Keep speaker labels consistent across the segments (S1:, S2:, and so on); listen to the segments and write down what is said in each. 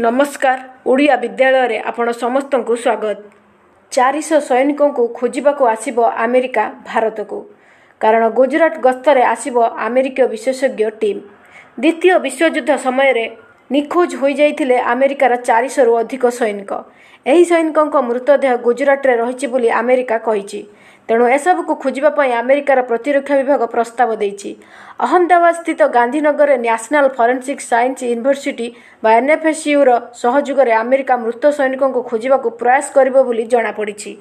S1: ନମସ୍କାର ଓଡ଼ିଆ ବିଦ୍ୟାଳୟରେ ଆପଣ ସମସ୍ତଙ୍କୁ ସ୍ୱାଗତ ଚାରିଶହ ସୈନିକଙ୍କୁ ଖୋଜିବାକୁ ଆସିବ ଆମେରିକା ଭାରତକୁ କାରଣ ଗୁଜୁରାଟ ଗସ୍ତରେ ଆସିବ ଆମେରିକୀୟ ବିଶେଷଜ୍ଞ ଟିମ୍ ଦ୍ୱିତୀୟ ବିଶ୍ୱଯୁଦ୍ଧ ସମୟରେ ନିଖୋଜ ହୋଇଯାଇଥିଲେ ଆମେରିକାର ଚାରିଶହରୁ ଅଧିକ ସୈନିକ ଏହି ସୈନିକଙ୍କ ମୃତଦେହ ଗୁଜରାଟରେ ରହିଛି ବୋଲି ଆମେରିକା କହିଛି ତେଣୁ ଏସବୁକୁ ଖୋଜିବା ପାଇଁ ଆମେରିକାର ପ୍ରତିରକ୍ଷା ବିଭାଗ ପ୍ରସ୍ତାବ ଦେଇଛି ଅହମ୍ମଦାବାଦସ୍ଥିତ ଗାନ୍ଧୀନଗରରେ ନ୍ୟାସନାଲ୍ ଫରେନ୍ସିକ୍ ସାଇନ୍ସ ୟୁନିଭର୍ସିଟି ବା ଏନ୍ଏଫ୍ଏସ୍ୟୁର ସହଯୋଗରେ ଆମେରିକା ମୃତ ସୈନିକଙ୍କୁ ଖୋଜିବାକୁ ପ୍ରୟାସ କରିବ ବୋଲି ଜଣାପଡ଼ିଛି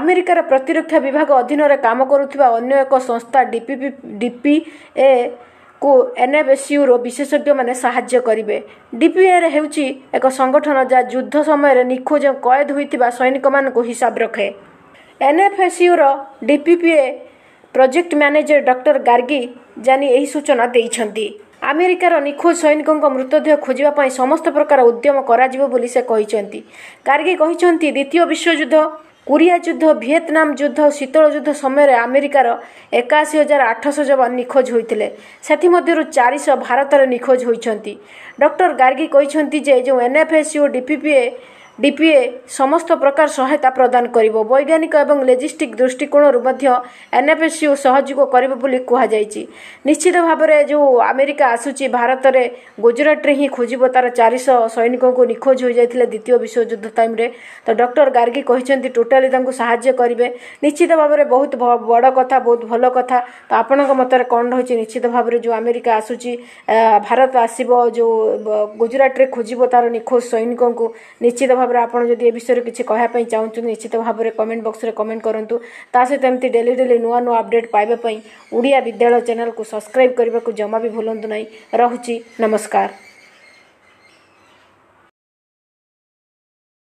S1: ଆମେରିକାର ପ୍ରତିରକ୍ଷା ବିଭାଗ ଅଧୀନରେ କାମ କରୁଥିବା ଅନ୍ୟ ଏକ ସଂସ୍ଥା ଡିପିପି ଡିପିଏ କୁ ଏନ୍ଏଫ୍ଏସ୍ୟୁର ବିଶେଷଜ୍ଞମାନେ ସାହାଯ୍ୟ କରିବେ ଡିପିଏରେ ହେଉଛି ଏକ ସଂଗଠନ ଯାହା ଯୁଦ୍ଧ ସମୟରେ ନିଖୋଜ କଏଦ ହୋଇଥିବା ସୈନିକମାନଙ୍କୁ ହିସାବ ରଖେ ଏନ୍ଏଫ୍ଏସ୍ୟୁର DPPA project manager doctor Gargi Jani ଏହି ସୂଚନା ଦେଇଛନ୍ତି ଆମେରିକାର ନିଖୋଜ ସୈନିକଙ୍କ ମୃତଦେହ ଖୋଜିବା ପାଇଁ ସମସ୍ତ ପ୍ରକାର ଉଦ୍ୟମ କରାଯିବ ବୋଲି ସେ କହିଛନ୍ତି ଗାର୍ଗି କହିଛନ୍ତି ଦ୍ୱିତୀୟ ବିଶ୍ୱଯୁଦ୍ଧ କୋରିଆ ଯୁଦ୍ଧ ଭିଏତନାମ ଯୁଦ୍ଧ ଶୀତଳ ଯୁଦ୍ଧ ସମୟରେ ଆମେରିକାର ଏକାଅଶୀ ହଜାର ଆଠଶହ ଯବାନ ନିଖୋଜ ହୋଇଥିଲେ ସେଥିମଧ୍ୟରୁ ଚାରିଶହ ଭାରତରେ ନିଖୋଜ ହୋଇଛନ୍ତି ଡକ୍ଟର ଗାର୍ଗି କହିଛନ୍ତି ଯେ ଯେଉଁ ଏନ୍ଏଫ୍ଏସ୍ ଓ ଡିପିପିଏ ଡିପିଏ ସମସ୍ତ ପ୍ରକାର ସହାୟତା ପ୍ରଦାନ କରିବ ବୈଜ୍ଞାନିକ ଏବଂ ଲେଜିଷ୍ଟିକ୍ ଦୃଷ୍ଟିକୋଣରୁ ମଧ୍ୟ ଏନ୍ଏଫ୍ଏସ୍ୟୁ ସହଯୋଗ କରିବ ବୋଲି କୁହାଯାଇଛି ନିଶ୍ଚିତ ଭାବରେ ଯେଉଁ ଆମେରିକା ଆସୁଛି ଭାରତରେ ଗୁଜୁରାଟରେ ହିଁ ଖୋଜିବ ତାର ଚାରିଶହ ସୈନିକଙ୍କୁ ନିଖୋଜ ହୋଇଯାଇଥିଲେ ଦ୍ୱିତୀୟ ବିଶ୍ୱଯୁଦ୍ଧ ଟାଇମ୍ରେ ତ ଡକ୍ଟର ଗାର୍ଗି କହିଛନ୍ତି ଟୋଟାଲି ତାଙ୍କୁ ସାହାଯ୍ୟ କରିବେ ନିଶ୍ଚିତ ଭାବରେ ବହୁତ ବଡ଼ କଥା ବହୁତ ଭଲ କଥା ତ ଆପଣଙ୍କ ମତରେ କ'ଣ ରହିଛି ନିଶ୍ଚିତ ଭାବରେ ଯେଉଁ ଆମେରିକା ଆସୁଛି ଭାରତ ଆସିବ ଯେଉଁ ଗୁଜୁରାଟରେ ଖୋଜିବ ତାର ନିଖୋଜ ସୈନିକଙ୍କୁ ନିଶ୍ଚିତ ଭାବରେ भाव में आपड़ जब ए विषय में किसी कहना चाहूँ निश्चित भाव में कमेंट बक्स में कमेंट करूँ ता सहित एम डेली डेली नुआ नुआ अपडेट पाइबापी ओडिया विद्यालय चैनल को सब्सक्राइब करने को जमा भी भूलु रुचि नमस्कार